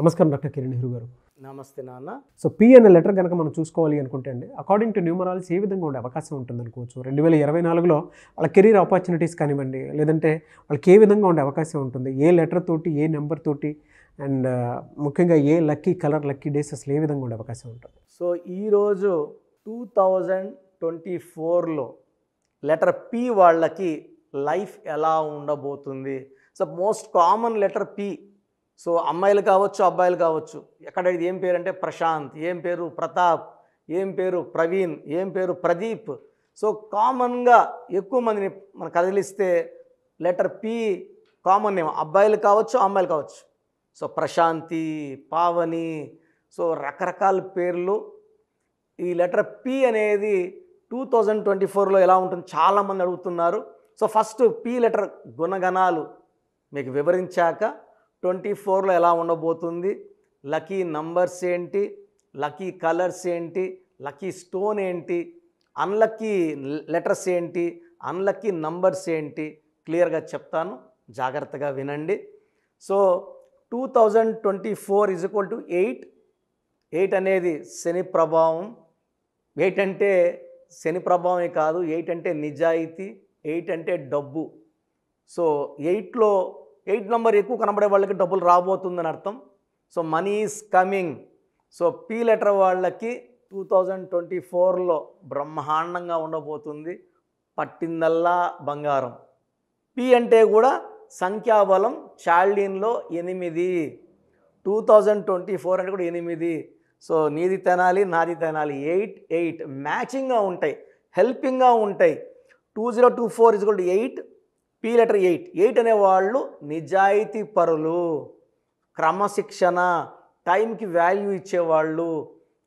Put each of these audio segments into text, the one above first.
నమస్కారం డాక్టర్ కిరణ్ నెహ్రూ గారు నమస్తే నాన్న సో పి అనే లెటర్ కనుక మనం చూసుకోవాలి అనుకుంటే అండి అకార్డింగ్ టు న్యూమరాలజీ ఏ విధంగా ఉండే అవకాశం ఉంటుంది అనుకోవచ్చు రెండు వేల ఇరవై నాలుగులో వాళ్ళ కెరీర్ ఆపర్చునిటీస్ కానివ్వండి లేదంటే వాళ్ళకి ఏ విధంగా ఉండే అవకాశం ఉంటుంది ఏ లెటర్ తోటి ఏ నెంబర్ తోటి అండ్ uh, ముఖ్యంగా ఏ లక్కీ కలర్ లక్కీ డేస్ అసలు ఏ విధంగా ఉండే అవకాశం ఉంటుంది సో ఈరోజు టూ థౌజండ్ ట్వంటీ ఫోర్లో లెటర్ పి వాళ్ళకి లైఫ్ ఎలా ఉండబోతుంది so most common letter P so అమ్మాయిలు కావచ్చు అబ్బాయిలు కావచ్చు ఎక్కడ ఏం పేరు అంటే ప్రశాంత్ ఏం పేరు ప్రతాప్ ఏం పేరు ప్రవీణ్ ఏం పేరు ప్రదీప్ సో కామన్గా ఎక్కువ మందిని మనం కదిలిస్తే లెటర్ పి కామన్ నేమ్ అబ్బాయిలు కావచ్చు అమ్మాయిలు కావచ్చు సో ప్రశాంతి పావని సో రకరకాల పేర్లు ఈ లెటర్ పి అనేది టూ థౌజండ్ ట్వంటీ ఫోర్లో ఎలా ఉంటుంది చాలామంది అడుగుతున్నారు సో ఫస్ట్ పి లెటర్ గుణగణాలు మీకు వివరించాక ట్వంటీ ఫోర్లో ఎలా ఉండబోతుంది లకీ నంబర్స్ ఏంటి లకీ కలర్స్ ఏంటి లక్కీ స్టోన్ ఏంటి అన్లక్కీ లెటర్స్ ఏంటి అన్లక్కీ నంబర్స్ ఏంటి క్లియర్గా చెప్తాను జాగ్రత్తగా వినండి so two thousand twenty four is equal to eight eight అనేది శని ప్రభావం ఎయిట్ అంటే శని ప్రభావమే కాదు ఎయిట్ అంటే నిజాయితీ ఎయిట్ అంటే డబ్బు సో ఎయిట్లో ఎయిట్ నెంబర్ ఎక్కువ కనబడే వాళ్ళకి డబ్బులు రాబోతుందని అర్థం so money is coming so P letter వాళ్ళకి టూ థౌజండ్ ట్వంటీ ఫోర్లో బ్రహ్మాండంగా ఉండబోతుంది పట్టిందల్లా బంగారం పి అంటే కూడా సంఖ్యాబలం చాల్డీన్లో ఎనిమిది టూ థౌజండ్ ట్వంటీ ఫోర్ అంటే కూడా ఎనిమిది సో నీది తినాలి నాది తినాలి ఎయిట్ ఎయిట్ మ్యాచింగ్గా ఉంటాయి హెల్పింగ్గా ఉంటాయి టూ జీరో టూ ఫోర్ కూడా eight P letter eight eight అనేవాళ్ళు నిజాయితీ పరులు క్రమశిక్షణ టైంకి వాల్యూ ఇచ్చేవాళ్ళు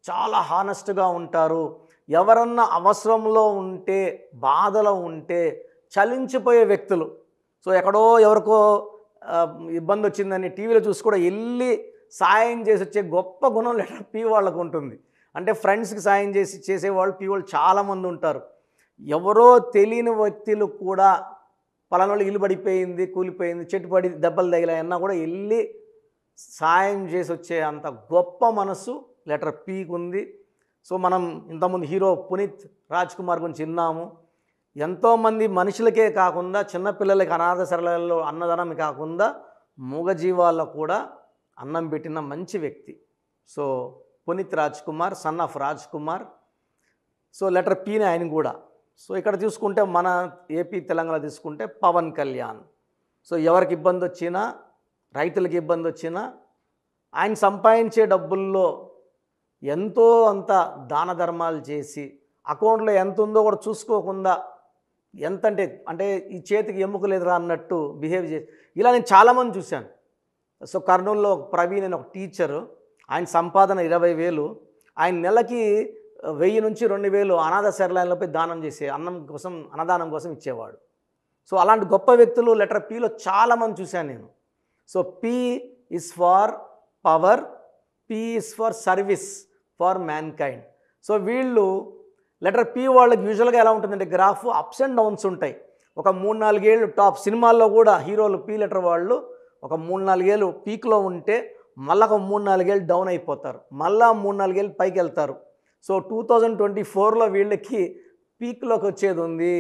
చాలా హానెస్ట్గా ఉంటారు ఎవరన్నా అవసరంలో ఉంటే బాధలో ఉంటే చలించిపోయే వ్యక్తులు సో ఎక్కడో ఎవరికో ఇబ్బంది వచ్చిందని టీవీలో చూసి కూడా వెళ్ళి సాయం చేసి వచ్చే గొప్ప గుణం లెటర్ పీ వాళ్ళకు ఉంటుంది అంటే ఫ్రెండ్స్కి సాయం చేసి చేసేవాళ్ళు పీ వాళ్ళు చాలామంది ఉంటారు ఎవరో తెలియని వ్యక్తులు కూడా వాళ్ళు ఇల్లు పడిపోయింది కూలిపోయింది చెట్టు పడి దెబ్బలు తగిలాయన్నా కూడా వెళ్ళి సాయం చేసి వచ్చే అంత గొప్ప మనసు లెటర్ పీకు ఉంది సో మనం ఇంతకుముందు హీరో పునీత్ రాజ్ కుమార్ గురించి విన్నాము ఎంతోమంది మనుషులకే కాకుండా చిన్నపిల్లలకి అనాథ సరళలో అన్నదానం కాకుండా మూగజీవాల్లో కూడా అన్నం పెట్టిన మంచి వ్యక్తి so Puneeth Raj Kumar son of Raj Kumar so letter పీని ఆయన కూడా సో ఇక్కడ చూసుకుంటే మన ఏపీ తెలంగాణ తీసుకుంటే పవన్ కళ్యాణ్ సో ఎవరికి ఇబ్బంది వచ్చినా రైతులకు ఇబ్బంది వచ్చినా ఆయన సంపాదించే డబ్బుల్లో ఎంతో అంత దాన ధర్మాలు చేసి అకౌంట్లో ఎంత ఉందో కూడా చూసుకోకుండా ఎంత అంటే అంటే ఈ చేతికి ఎముక లేదురా అన్నట్టు బిహేవ్ చేసి ఇలా నేను చాలామంది చూశాను సో కర్నూలులో ఒక ప్రవీణ్ అని ఒక టీచరు ఆయన సంపాదన ఇరవై వేలు ఆయన నెలకి వెయ్యి నుంచి రెండు వేలు అనాథ శరణాలపై దానం చేసే అన్నం కోసం అన్నదానం కోసం ఇచ్చేవాడు సో అలాంటి గొప్ప వ్యక్తులు లెటర్ పీలో చాలామంది చూశాను నేను so P is for power P is for service for kind so వీళ్ళు లెటర్ పీ వాళ్ళకి యూజువల్గా ఎలా ఉంటుందంటే గ్రాఫ్ అప్స్ అండ్ డౌన్స్ ఉంటాయి ఒక మూడు నాలుగేళ్ళు టాప్ సినిమాల్లో కూడా హీరోలు పి లెటర్ వాళ్ళు ఒక మూడు నాలుగేళ్ళు పీక్లో ఉంటే మళ్ళీ ఒక మూడు నాలుగేళ్ళు డౌన్ అయిపోతారు మళ్ళీ మూడు నాలుగేళ్ళు పైకి వెళ్తారు సో టూ థౌజండ్ ట్వంటీ ఫోర్లో వీళ్ళకి పీక్లోకి వచ్చేది ఉంది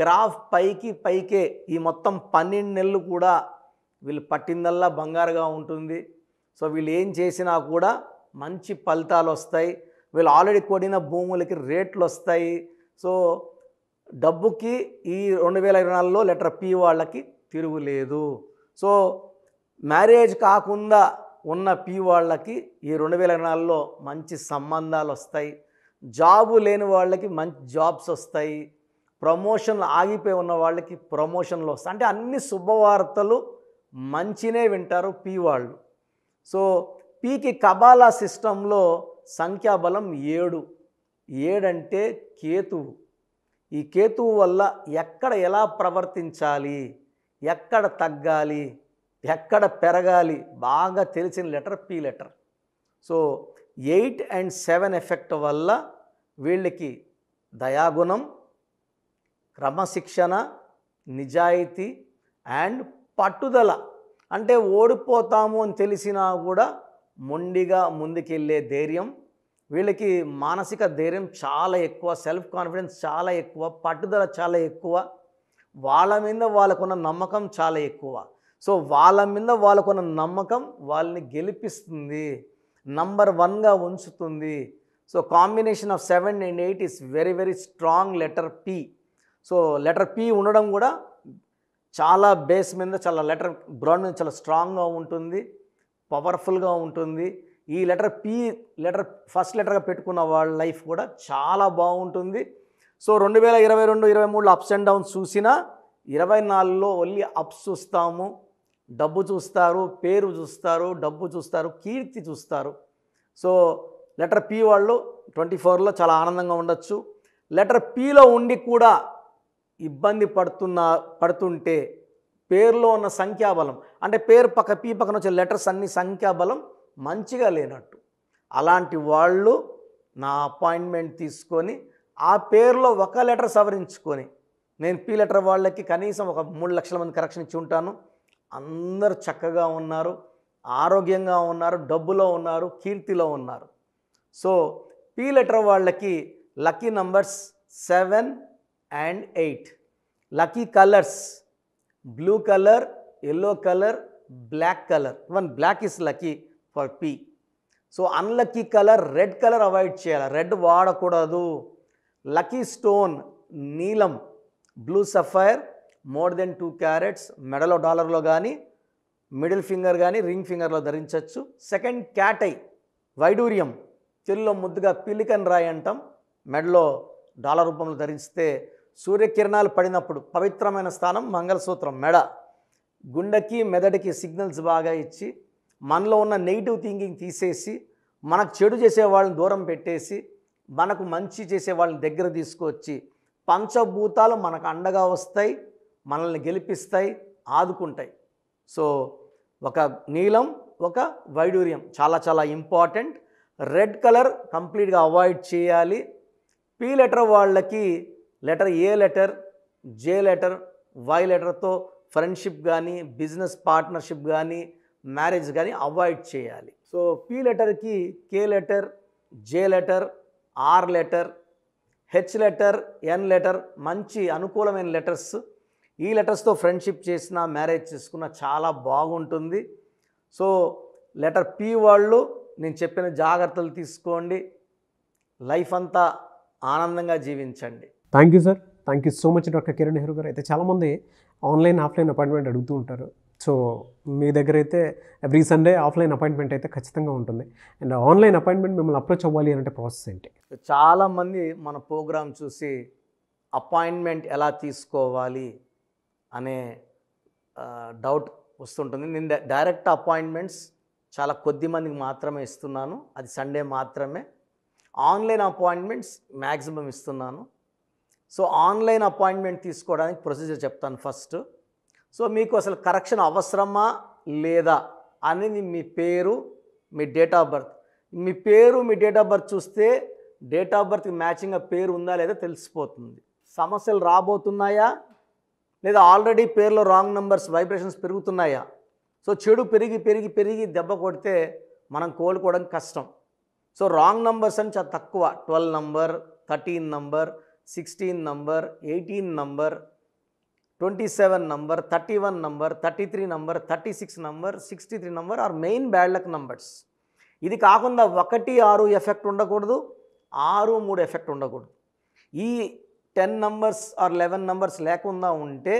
గ్రాఫ్ పైకి పైకే ఈ మొత్తం పన్నెండు నెలలు కూడా వీళ్ళు పట్టిందల్లా బంగారుగా ఉంటుంది సో వీళ్ళు ఏం చేసినా కూడా మంచి ఫలితాలు వస్తాయి వీళ్ళు ఆల్రెడీ కొడిన భూములకి రేట్లు వస్తాయి సో డబ్బుకి ఈ రెండు వేల ఇరవై నాలుగులో లెటర్ పి వాళ్ళకి తిరుగులేదు సో మ్యారేజ్ కాకుండా ఉన్న పీ వాళ్ళకి ఈ రెండు వేల నాలుగులో మంచి సంబంధాలు వస్తాయి జాబు లేని వాళ్ళకి మంచి జాబ్స్ వస్తాయి ప్రమోషన్లు ఆగిపోయి ఉన్న వాళ్ళకి ప్రమోషన్లు వస్తాయి అంటే అన్ని శుభవార్తలు మంచినే వింటారు పీ వాళ్ళు సో పీకి కబాలా సిస్టంలో సంఖ్యాబలం ఏడు ఏడంటే కేతువు ఈ కేతువు వల్ల ఎక్కడ ఎలా ప్రవర్తించాలి ఎక్కడ తగ్గాలి ఎక్కడ పెరగాలి బాగా తెలిసిన letter P letter so eight and seven effect వల్ల వీళ్ళకి దయాగుణం క్రమశిక్షణ నిజాయితీ అండ్ పట్టుదల అంటే ఓడిపోతాము అని తెలిసినా కూడా మొండిగా ముందుకెళ్ళే ధైర్యం వీళ్ళకి మానసిక ధైర్యం చాలా ఎక్కువ సెల్ఫ్ కాన్ఫిడెన్స్ చాలా ఎక్కువ పట్టుదల చాలా ఎక్కువ వాళ్ళ మీద వాళ్ళకున్న నమ్మకం చాలా ఎక్కువ సో వాళ్ళ మీద వాళ్ళకున్న నమ్మకం వాళ్ళని గెలిపిస్తుంది నంబర్ వన్గా ఉంచుతుంది so combination of seven and eight is very very strong letter P so letter P ఉండడం కూడా చాలా బేస్ మీద చాలా లెటర్ గ్రౌండ్ మీద చాలా స్ట్రాంగ్గా ఉంటుంది పవర్ఫుల్గా ఉంటుంది ఈ లెటర్ పి లెటర్ ఫస్ట్ లెటర్గా పెట్టుకున్న వాళ్ళ లైఫ్ కూడా చాలా బాగుంటుంది సో రెండు వేల ఇరవై రెండు ఇరవై మూడులో అప్స్ అండ్ డౌన్స్ చూసినా ఇరవై నాలుగులో ఓన్లీ అప్స్ చూస్తాము డబ్బు చూస్తారు పేరు చూస్తారు డబ్బు చూస్తారు కీర్తి చూస్తారు సో లెటర్ పి వాళ్ళు ట్వంటీ ఫోర్లో చాలా ఆనందంగా ఉండొచ్చు లెటర్ పిలో ఉండి కూడా ఇబ్బంది పడుతున్న పడుతుంటే పేరులో ఉన్న సంఖ్యాబలం అంటే పేరు పక్క పి పక్కన వచ్చే లెటర్స్ అన్ని సంఖ్యాబలం మంచిగా లేనట్టు అలాంటి వాళ్ళు నా అపాయింట్మెంట్ తీసుకొని ఆ పేరులో ఒక లెటర్ సవరించుకొని నేను పి లెటర్ వాళ్ళకి కనీసం ఒక మూడు లక్షల మంది కరెక్షన్ ఇచ్చి ఉంటాను అందరు చక్కగా ఉన్నారు ఆరోగ్యంగా ఉన్నారు డబ్బులో ఉన్నారు కీర్తిలో ఉన్నారు సో పీ లెటర్ వాళ్ళకి lucky numbers seven and eight lucky colours blue colour yellow colour black colour even black is lucky for P so unlucky colour red colour avoid చేయాలి రెడ్ వాడకూడదు లక్కీ స్టోన్ నీలం blue sapphire more than two carats మెడలో డాలర్లో కానీ middle finger కానీ ring ఫింగర్లో ధరించవచ్చు second cat's eye వైడూర్యం తెలుగులో ముద్దుగా పిలికన్ రాయి అంటాం మెడలో డాలర్ రూపంలో ధరిస్తే సూర్యకిరణాలు పడినప్పుడు పవిత్రమైన స్థానం మంగళసూత్రం మెడ గుండెకి మెదడుకి సిగ్నల్స్ బాగా ఇచ్చి మనలో ఉన్న నెగిటివ్ థింకింగ్ తీసేసి మనకు చెడు చేసే వాళ్ళని దూరం పెట్టేసి మనకు మంచి చేసే వాళ్ళని దగ్గర తీసుకొచ్చి పంచభూతాలు మనకు అండగా వస్తాయి మనల్ని గెలిపిస్తాయి ఆదుకుంటాయి సో ఒక నీలం ఒక వైడూర్యం చాలా చాలా ఇంపార్టెంట్ రెడ్ కలర్ కంప్లీట్గా అవాయిడ్ చేయాలి పి లెటర్ వాళ్ళకి letter A letter J letter Y లెటర్తో ఫ్రెండ్షిప్ కానీ బిజినెస్ పార్ట్నర్షిప్ కానీ మ్యారేజ్ కానీ అవాయిడ్ చేయాలి సో పి లెటర్కి K letter J letter R letter H letter N letter మంచి అనుకూలమైన లెటర్స్ ఈ లెటర్స్తో ఫ్రెండ్షిప్ చేసిన మ్యారేజ్ చేసుకున్న చాలా బాగుంటుంది సో లెటర్ పి వాళ్ళు నేను చెప్పిన జాగ్రత్తలు తీసుకోండి లైఫ్ అంతా ఆనందంగా జీవించండి thank you sir thank you so much doctor Kiran Nehru గారు అయితే చాలామంది ఆన్లైన్ ఆఫ్లైన్ అపాయింట్మెంట్ అడుగుతూ ఉంటారు సో మీ దగ్గర అయితే ఎవ్రీ సండే ఆఫ్లైన్ అపాయింట్మెంట్ అయితే ఖచ్చితంగా ఉంటుంది అండ్ ఆన్లైన్ అపాయింట్మెంట్ మిమ్మల్ని అప్రోచ్ అవ్వాలి అంటే ప్రాసెస్ ఏంటి చాలామంది మన ప్రోగ్రామ్ చూసి అపాయింట్మెంట్ ఎలా తీసుకోవాలి అనే డౌట్ వస్తుంటుంది నేను డైరెక్ట్ అపాయింట్మెంట్స్ చాలా కొద్ది మందికి మాత్రమే ఇస్తున్నాను అది సండే మాత్రమే ఆన్లైన్ అపాయింట్మెంట్స్ మ్యాక్సిమం ఇస్తున్నాను సో ఆన్లైన్ అపాయింట్మెంట్ తీసుకోవడానికి ప్రొసీజర్ చెప్తాను ఫస్ట్ సో మీకు అసలు కరెక్షన్ అవసరమా లేదా అనేది మీ పేరు మీ డేట్ ఆఫ్ బర్త్ మీ పేరు మీ డేట్ ఆఫ్ బర్త్ చూస్తే డేట్ ఆఫ్ బర్త్కి మ్యాచింగ్గా పేరు ఉందా లేదా తెలిసిపోతుంది సమస్యలు రాబోతున్నాయా లేదా ఆల్రెడీ పేర్లో రాంగ్ నెంబర్స్ వైబ్రేషన్స్ పెరుగుతున్నాయా సో చెడు పెరిగి పెరిగి పెరిగి దెబ్బ కొడితే మనం కోలుకోవడం కష్టం సో రాంగ్ నంబర్స్ అని చాలా తక్కువ twelve number thirteen number sixteen number eighteen number twenty seven number thirty one number thirty three number thirty six number sixty three number are main bad luck numbers ఇది కాకుండా ఒకటి ఆరు effect ఉండకూడదు ఆరు మూడు ఎఫెక్ట్ ఉండకూడదు ఈ ten numbers or eleven numbers లేకుండా ఉంటే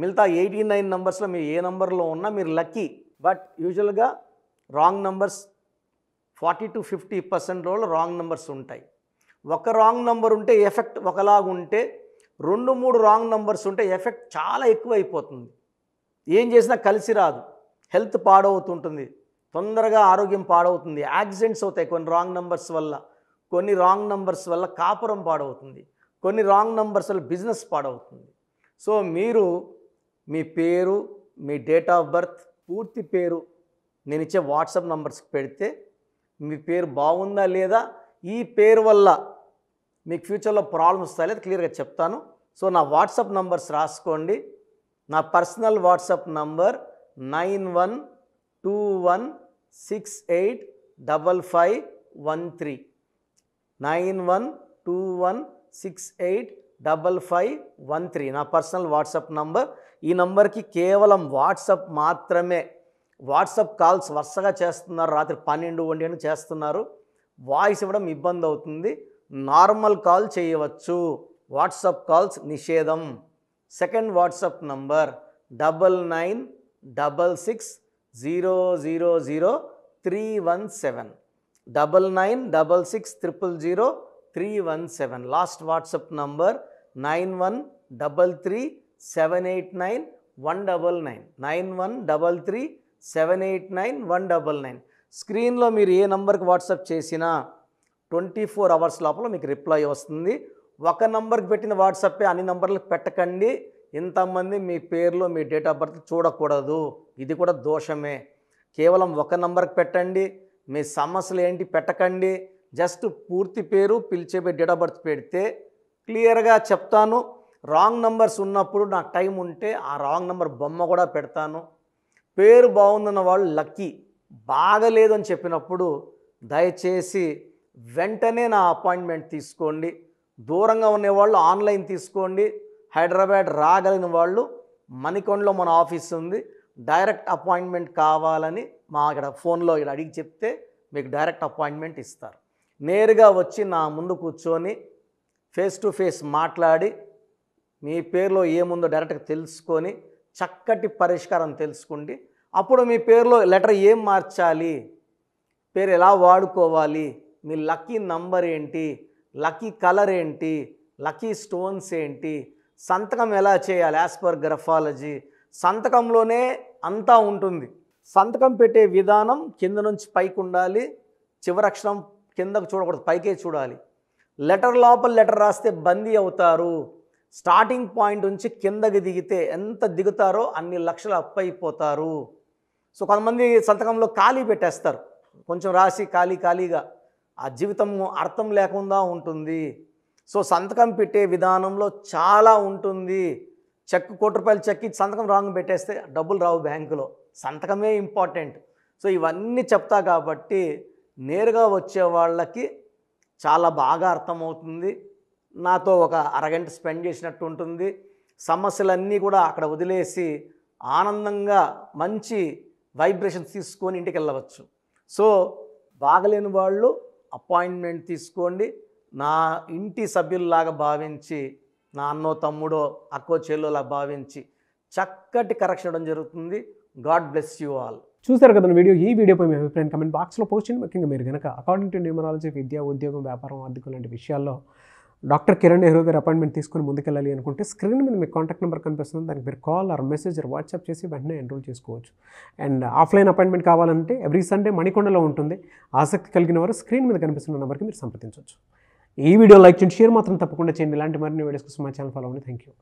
మిగతా ఎయిటీ నైన్ నంబర్స్లో మీరు ఏ నంబర్లో ఉన్నా మీరు లక్కీ బట్ యూజువల్గా wrong numbers forty to fifty percent రోజులు రాంగ్ నంబర్స్ ఉంటాయి ఒక రాంగ్ నంబర్ ఉంటే ఎఫెక్ట్ ఒకలాగుంటే రెండు మూడు రాంగ్ నంబర్స్ ఉంటే ఎఫెక్ట్ చాలా ఎక్కువ అయిపోతుంది ఏం చేసినా కలిసి రాదు హెల్త్ పాడవుతుంటుంది తొందరగా ఆరోగ్యం పాడవుతుంది యాక్సిడెంట్స్ అవుతాయి కొన్ని రాంగ్ నంబర్స్ వల్ల కొన్ని రాంగ్ నంబర్స్ వల్ల కాపురం పాడవుతుంది కొన్ని రాంగ్ నంబర్స్ బిజినెస్ పాడవుతుంది సో మీరు మీ పేరు మీ డేట్ ఆఫ్ బర్త్ పూర్తి పేరు నేను ఇచ్చే వాట్సాప్ నంబర్స్కి పెడితే మీ పేరు బాగుందా లేదా ఈ పేరు వల్ల మీకు ఫ్యూచర్లో ప్రాబ్లమ్స్ లేదా క్లియర్గా చెప్తాను సో నా వాట్సాప్ నంబర్స్ రాసుకోండి నా personal WhatsApp number nine one two one six eight double five one three nine one two one six eight double five one three నా పర్సనల్ వాట్సాప్ నంబర్ ఈ నంబర్కి కేవలం వాట్సాప్ మాత్రమే వాట్సాప్ కాల్స్ వరుసగా చేస్తున్నారు రాత్రి పన్నెండు వండి అని చేస్తున్నారు వాయిస్ ఇవ్వడం ఇబ్బంది అవుతుంది నార్మల్ కాల్ చేయవచ్చు వాట్సాప్ కాల్స్ నిషేధం second WhatsApp number double nine double six zero zero zero three one seven double nine double six triple zero three one seven last WhatsApp number nine one double three seven eight nine one double nine nine one double three seven eight nine one double nine స్క్రీన్లో మీరు ఏ నంబర్కి WhatsApp చేసినా twenty four hours లోపల మీకు reply వస్తుంది ఒక నంబర్కి పెట్టిన వాట్సాపే అన్ని నంబర్లకు పెట్టకండి ఇంతమంది మీ పేర్లు మీ డేట్ ఆఫ్ బర్త్ చూడకూడదు ఇది కూడా దోషమే కేవలం ఒక నంబర్కి పెట్టండి మీ సమస్యలు ఏంటి పెట్టకండి జస్ట్ పూర్తి పేరు పిలిచే డేట్ ఆఫ్ బర్త్ పెడితే క్లియర్గా చెప్తాను రాంగ్ నంబర్స్ ఉన్నప్పుడు నాకు టైం ఉంటే ఆ రాంగ్ నంబర్ బొమ్మ కూడా పెడతాను పేరు బాగుందన్న వాళ్ళు లక్కీ బాగలేదు అని చెప్పినప్పుడు దయచేసి వెంటనే నా అపాయింట్మెంట్ తీసుకోండి దూరంగా ఉండేవాళ్ళు ఆన్లైన్ తీసుకోండి హైదరాబాద్ రాగలిగిన వాళ్ళు మణికొండలో మన ఆఫీస్ ఉంది డైరెక్ట్ అపాయింట్మెంట్ కావాలని మా ఇక్కడ ఫోన్లో ఇక్కడ అడిగి చెప్తే మీకు డైరెక్ట్ అపాయింట్మెంట్ ఇస్తారు నేరుగా వచ్చి నా ముందు కూర్చొని ఫేస్ టు ఫేస్ మాట్లాడి మీ పేరులో ఏముందో డైరెక్ట్గా తెలుసుకొని చక్కటి పరిష్కారం తెలుసుకోండి అప్పుడు మీ పేరులో లెటర్ ఏం మార్చాలి పేరు ఎలా వాడుకోవాలి మీ లక్కీ నంబర్ ఏంటి లక్కీ కలర్ ఏంటి లక్కీ స్టోన్స్ ఏంటి సంతకం ఎలా చేయాలి యాజ్ పర్ గ్రఫాలజీ సంతకంలోనే అంతా ఉంటుంది సంతకం పెట్టే విధానం కింద నుంచి పైకి ఉండాలి చివరక్షరం కిందకు చూడకూడదు పైకే చూడాలి లెటర్ లోపల లెటర్ రాస్తే బందీ అవుతారు స్టార్టింగ్ పాయింట్ నుంచి కిందకి దిగితే ఎంత దిగుతారో అన్ని లక్షలు అప్పైపోతారు సో కొంతమంది సంతకంలో ఖాళీ పెట్టేస్తారు కొంచెం రాసి ఖాళీ ఖాళీగా ఆ జీవితం అర్థం లేకుండా ఉంటుంది సో సంతకం పెట్టే విధానంలో చాలా ఉంటుంది చెక్ కోటి రూపాయలు చెక్ ఇచ్చి సంతకం రాంగ్ పెట్టేస్తే డబ్బులు రావు బ్యాంకులో సంతకమే ఇంపార్టెంట్ సో ఇవన్నీ చెప్తా కాబట్టి నేరుగా వచ్చే వాళ్ళకి చాలా బాగా అర్థమవుతుంది నాతో ఒక అరగంట స్పెండ్ చేసినట్టు ఉంటుంది సమస్యలన్నీ కూడా అక్కడ వదిలేసి ఆనందంగా మంచి వైబ్రేషన్స్ తీసుకొని ఇంటికి వెళ్ళవచ్చు సో బాగలేని వాళ్ళు అపాయింట్మెంట్ తీసుకోండి నా ఇంటి సభ్యుల్లాగా భావించి నా అన్నో తమ్ముడో అక్కో చెల్లోలా భావించి చక్కటి కరెక్షన్ ఇవ్వడం జరుగుతుంది గాడ్ బ్లెస్ యూ ఆల్ చూశారు కదా వీడియో ఈ వీడియోపై మీ అభిప్రాయం కమెంట్ బాక్స్లో పోస్ట్ చేయండి ముఖ్యంగా మీరు కనుక అకార్డింగ్ టు న్యూమరాలజీ విద్య ఉద్యోగం వ్యాపారం ఆర్థికం లాంటి విషయాల్లో డాక్టర్ కిరణ్ నెహ్రూ గారు అపాయింట్మెంట్ తీసుకుని ముందుకెళ్ళాలి అనుకుంటే స్క్రీన్ మీద మీకు కాంటాక్ట్ నెంబర్ కనిపిస్తుంది దానికి మీరు call or message or WhatsApp చేసి వెంటనే ఎన్రోల్ చేసుకోవచ్చు అండ్ ఆఫ్లైన్ అపాయింట్మెంట్ కావాలంటే ఎవ్రీ సండే మణికొండలో ఉంటుంది ఆసక్తి కలిగిన వారు స్క్రీన్ మీద కనిపిస్తున్న నెంబర్కి మీరు సంప్రదించవచ్చు ఈ వీడియో లైక్ చేయండి షేర్ మాత్రం తప్పకుండా చేయండి ఇలాంటి మరిన్ని వీడియోస్ కోసం మా ఛానల్ ఫాలో అవ్వండి థ్యాంక్ యూ